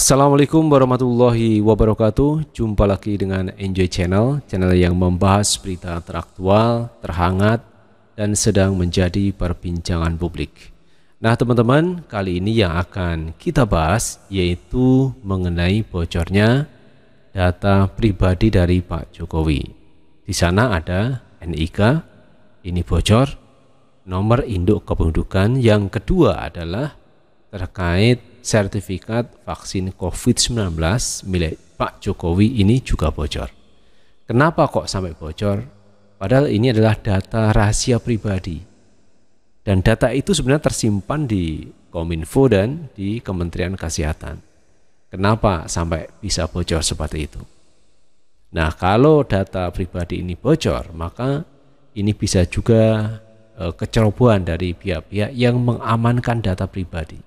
Assalamualaikum warahmatullahi wabarakatuh. Jumpa lagi dengan Enjoy Channel, channel yang membahas berita teraktual, terhangat, dan sedang menjadi perbincangan publik. Nah, teman-teman, kali ini yang akan kita bahas yaitu mengenai bocornya data pribadi dari Pak Jokowi. Di sana ada NIK, ini bocor, nomor induk kependudukan. Yang kedua adalah terkait sertifikat vaksin COVID-19 milik Pak Jokowi ini juga bocor. Kenapa kok sampai bocor? Padahal ini adalah data rahasia pribadi. Dan data itu sebenarnya tersimpan di Kominfo dan di Kementerian Kesehatan. Kenapa sampai bisa bocor seperti itu? Nah, kalau data pribadi ini bocor, maka ini bisa juga eh, kecerobohan dari pihak-pihak yang mengamankan data pribadi.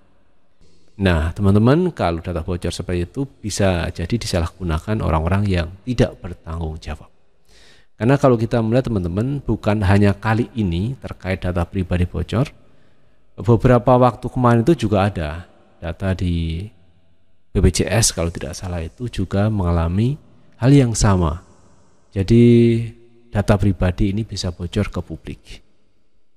Nah, teman-teman, kalau data bocor seperti itu bisa jadi disalahgunakan orang-orang yang tidak bertanggung jawab. Karena kalau kita melihat teman-teman, bukan hanya kali ini terkait data pribadi bocor, beberapa waktu kemarin itu juga ada data di BPJS kalau tidak salah itu juga mengalami hal yang sama. Jadi data pribadi ini bisa bocor ke publik.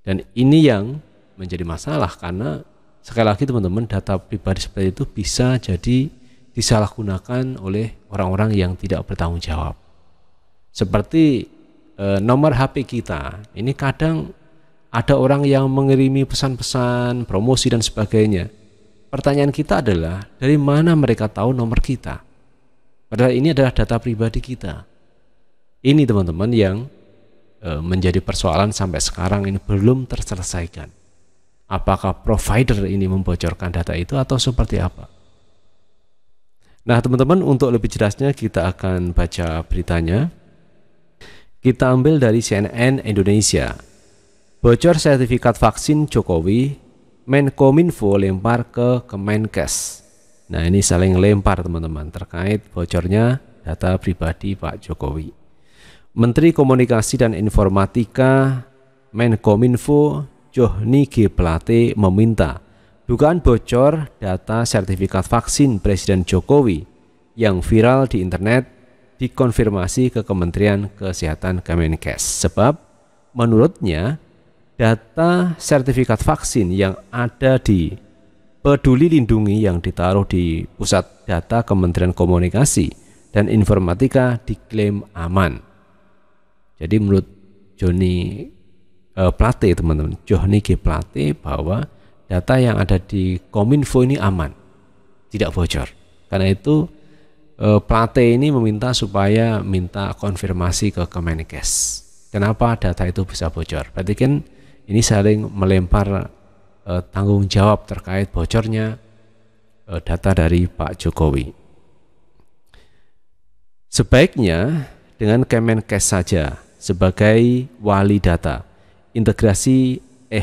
Dan ini yang menjadi masalah karena sekali lagi teman-teman data pribadi seperti itu bisa jadi disalahgunakan oleh orang-orang yang tidak bertanggung jawab seperti e, nomor HP kita ini kadang ada orang yang mengirimi pesan-pesan promosi dan sebagainya pertanyaan kita adalah dari mana mereka tahu nomor kita padahal ini adalah data pribadi kita ini teman-teman yang eh, menjadi persoalan sampai sekarang ini belum terselesaikan apakah provider ini membocorkan data itu atau seperti apa. Nah, teman-teman, untuk lebih jelasnya kita akan baca beritanya. Kita ambil dari CNN Indonesia. Bocor sertifikat vaksin Jokowi, Menkominfo lempar ke Kemenkes. Nah, ini saling lempar teman-teman terkait bocornya data pribadi Pak Jokowi. Menteri Komunikasi dan Informatika Menkominfo Johnny Plate meminta dugaan bocor data sertifikat vaksin Presiden Jokowi yang viral di internet dikonfirmasi ke Kementerian Kesehatan Kemenkes sebab menurutnya data sertifikat vaksin yang ada di Peduli Lindungi yang ditaruh di Pusat Data Kementerian Komunikasi dan Informatika diklaim aman. Jadi menurut Joni uh, eh, Plate teman-teman, Johnny G Plate bahwa data yang ada di Kominfo ini aman, tidak bocor. Karena itu uh, eh, Plate ini meminta supaya minta konfirmasi ke Kemenkes. Kenapa data itu bisa bocor? Berarti kan ini saling melempar uh, tanggung jawab terkait bocornya uh, data dari Pak Jokowi. Sebaiknya dengan Kemenkes saja sebagai wali data integrasi e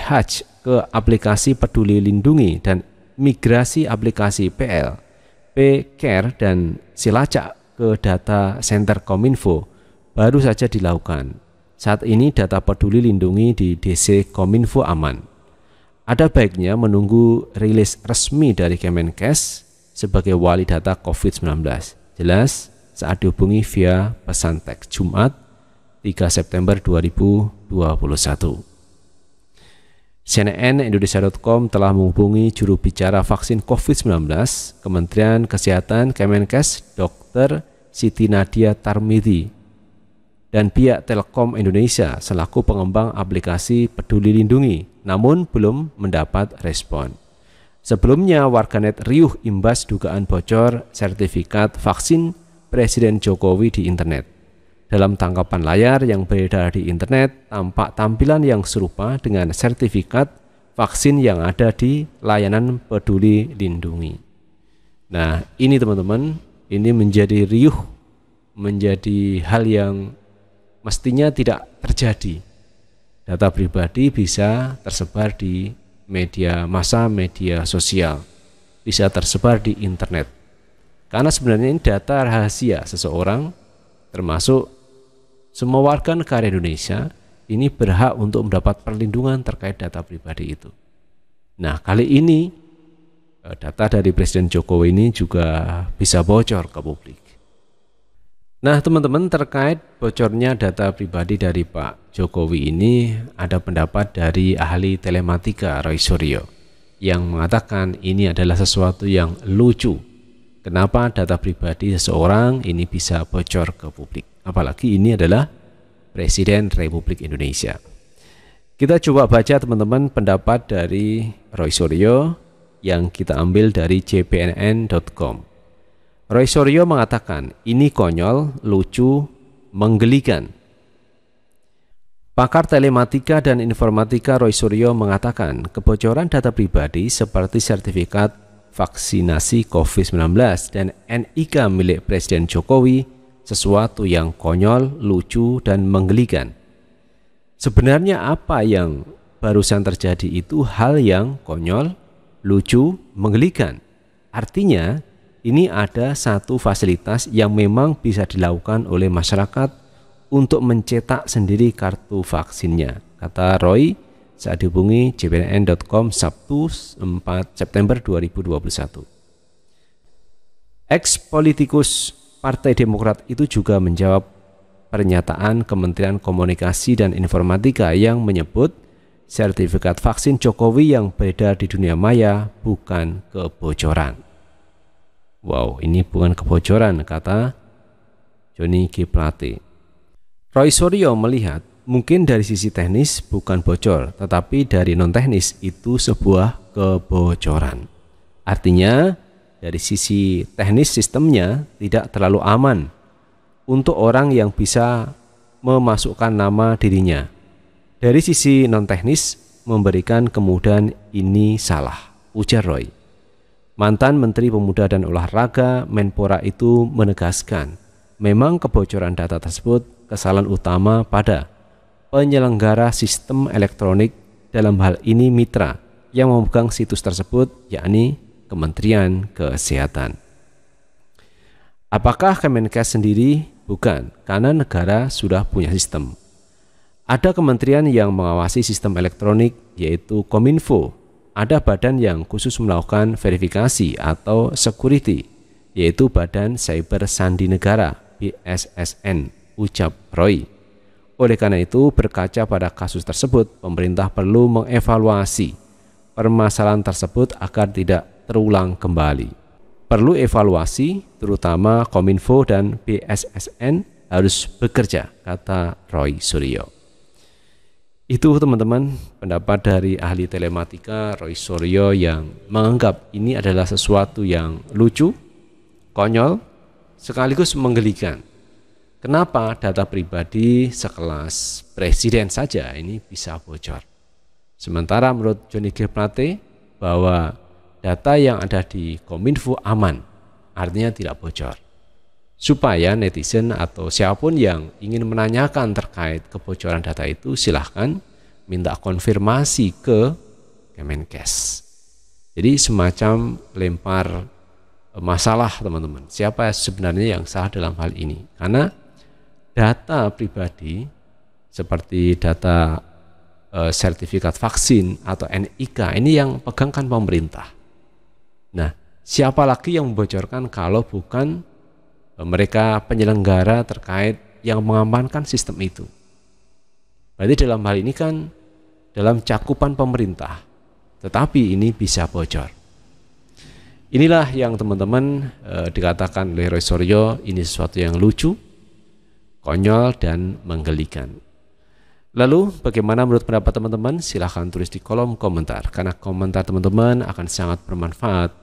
ke aplikasi Peduli Lindungi dan migrasi aplikasi PL, P-Care dan Silacak ke data center Kominfo baru saja dilakukan. Saat ini data peduli lindungi di DC Kominfo aman. Ada baiknya menunggu rilis resmi dari Kemenkes sebagai wali data COVID-19. Jelas saat dihubungi via pesan teks Jumat 3 September 2021. CNN Indonesia.com telah menghubungi juru bicara vaksin COVID-19 Kementerian Kesehatan Kemenkes Dr. Siti Nadia Tarmidi dan pihak Telkom Indonesia selaku pengembang aplikasi Peduli Lindungi, namun belum mendapat respon. Sebelumnya, warganet riuh imbas dugaan bocor sertifikat vaksin Presiden Jokowi di internet dalam tangkapan layar yang beredar di internet tampak tampilan yang serupa dengan sertifikat vaksin yang ada di layanan peduli lindungi. Nah, ini teman-teman, ini menjadi riuh, menjadi hal yang mestinya tidak terjadi. Data pribadi bisa tersebar di media massa, media sosial, bisa tersebar di internet. Karena sebenarnya ini data rahasia seseorang, termasuk semua warga negara Indonesia ini berhak untuk mendapat perlindungan terkait data pribadi itu. Nah, kali ini e, data dari Presiden Jokowi ini juga bisa bocor ke publik. Nah, teman-teman, terkait bocornya data pribadi dari Pak Jokowi ini, ada pendapat dari ahli telematika Roy Suryo yang mengatakan ini adalah sesuatu yang lucu. Kenapa data pribadi seseorang ini bisa bocor ke publik? Apalagi ini adalah Presiden Republik Indonesia. Kita coba baca teman-teman pendapat dari Roy Suryo yang kita ambil dari jpnn.com. Roy Suryo mengatakan, ini konyol, lucu, menggelikan. Pakar telematika dan informatika Roy Suryo mengatakan, kebocoran data pribadi seperti sertifikat vaksinasi COVID-19 dan NIK milik Presiden Jokowi sesuatu yang konyol, lucu, dan menggelikan. Sebenarnya apa yang barusan terjadi itu hal yang konyol, lucu, menggelikan. Artinya, ini ada satu fasilitas yang memang bisa dilakukan oleh masyarakat untuk mencetak sendiri kartu vaksinnya. Kata Roy saat dihubungi jpn.com Sabtu 4 September 2021. Ex politikus Partai Demokrat itu juga menjawab pernyataan Kementerian Komunikasi dan Informatika yang menyebut sertifikat vaksin Jokowi yang beredar di dunia maya bukan kebocoran. Wow, ini bukan kebocoran, kata Joni G. Plate. Roy Suryo melihat mungkin dari sisi teknis bukan bocor, tetapi dari non-teknis itu sebuah kebocoran. Artinya, dari sisi teknis sistemnya tidak terlalu aman untuk orang yang bisa memasukkan nama dirinya. Dari sisi non-teknis, memberikan kemudahan ini salah, ujar Roy. Mantan Menteri Pemuda dan Olahraga Menpora itu menegaskan, memang kebocoran data tersebut kesalahan utama pada penyelenggara sistem elektronik dalam hal ini mitra yang memegang situs tersebut yakni Kementerian Kesehatan. Apakah Kemenkes sendiri? Bukan, karena negara sudah punya sistem. Ada kementerian yang mengawasi sistem elektronik yaitu Kominfo. Ada badan yang khusus melakukan verifikasi atau security yaitu Badan Cyber Sandi Negara BSSN ucap Roy. Oleh karena itu, berkaca pada kasus tersebut, pemerintah perlu mengevaluasi permasalahan tersebut agar tidak terulang kembali. Perlu evaluasi, terutama Kominfo dan BSSN harus bekerja, kata Roy Suryo. Itu teman-teman pendapat dari ahli telematika Roy Suryo yang menganggap ini adalah sesuatu yang lucu, konyol, sekaligus menggelikan. Kenapa data pribadi sekelas presiden saja ini bisa bocor? Sementara menurut Johnny G. Plate bahwa data yang ada di Kominfo aman, artinya tidak bocor. Supaya netizen atau siapapun yang ingin menanyakan terkait kebocoran data itu silahkan minta konfirmasi ke Kemenkes. Jadi semacam lempar e, masalah teman-teman. Siapa sebenarnya yang salah dalam hal ini? Karena data pribadi seperti data e, sertifikat vaksin atau NIK ini yang pegangkan pemerintah. Nah, siapa lagi yang membocorkan kalau bukan e, mereka penyelenggara terkait yang mengamankan sistem itu. Berarti dalam hal ini kan dalam cakupan pemerintah, tetapi ini bisa bocor. Inilah yang teman-teman e, dikatakan oleh Roy Soryo, ini sesuatu yang lucu, konyol, dan menggelikan. Lalu bagaimana menurut pendapat teman-teman? Silahkan tulis di kolom komentar, karena komentar teman-teman akan sangat bermanfaat